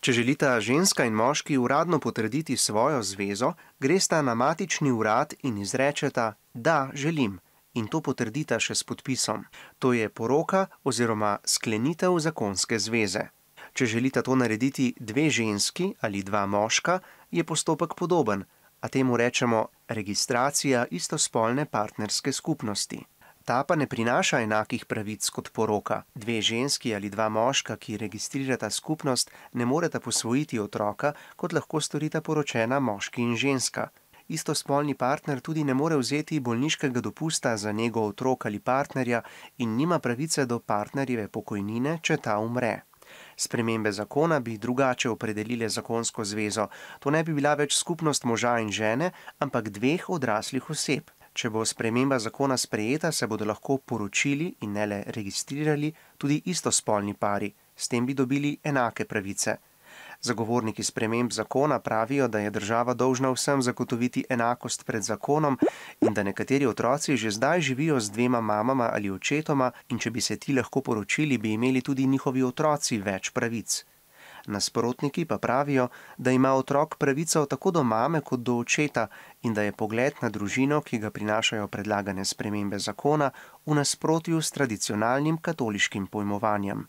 Če želita ženska in moški uradno potrditi svojo zvezo, gresta na matični urad in izrečeta: Da, želim. In to potrdita še s podpisom. To je poroka oziroma sklenitev zakonske zveze. Če želita to narediti dve ženski ali dva moška, je postopek podoben, a temu rečemo registracija istospolne partnerske skupnosti ta pa ne prinaša enakih pravic kot poroka. Dve ženski ali dva moška, ki registrirata skupnost, ne moreta posvojiti otroka, kot lahko storita poročena moški in ženska. Istospolni partner tudi ne more vzeti bolniškega dopusta za njegov otrok ali partnerja in nima pravice do partnerjeve pokojnine, če ta umre. Spremembe zakona bi drugače opredelile zakonsko zvezo. To ne bi bila več skupnost moža in žene, ampak dveh odraslih oseb. Če bo sprememba zakona sprejeta, se bodo lahko poročili in ne le registrirali tudi istospolni pari, s tem bi dobili enake pravice. Zagovorniki sprememb zakona pravijo, da je država dolžna vsem zagotoviti enakost pred zakonom in da nekateri otroci že zdaj živijo z dvema mamama ali očetoma, in če bi se ti lahko poročili, bi imeli tudi njihovi otroci več pravic. Nasprotniki pa pravijo, da ima otrok pravico tako do mame kot do očeta in da je pogled na družino, ki ga prinašajo predlagane spremembe zakona, v nasprotju s tradicionalnim katoliškim pojmovanjem.